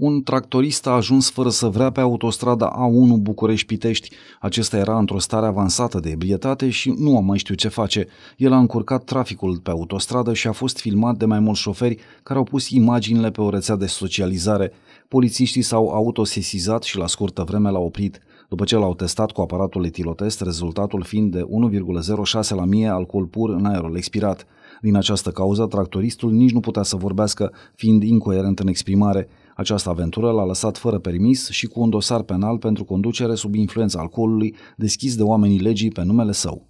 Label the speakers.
Speaker 1: un tractorist a ajuns fără să vrea pe autostrada A1 București-Pitești. Acesta era într-o stare avansată de ebrietate și nu a mai știu ce face. El a încurcat traficul pe autostradă și a fost filmat de mai mulți șoferi care au pus imaginile pe o rețea de socializare. Polițiștii s-au autosesizat și la scurtă vreme l-au oprit. După ce l-au testat cu aparatul etilotest, rezultatul fiind de 1,06 la mie alcool pur în aerul expirat. Din această cauză, tractoristul nici nu putea să vorbească, fiind incoerent în exprimare. Această aventură l-a lăsat fără permis și cu un dosar penal pentru conducere sub influența alcoolului deschis de oamenii legii pe numele său.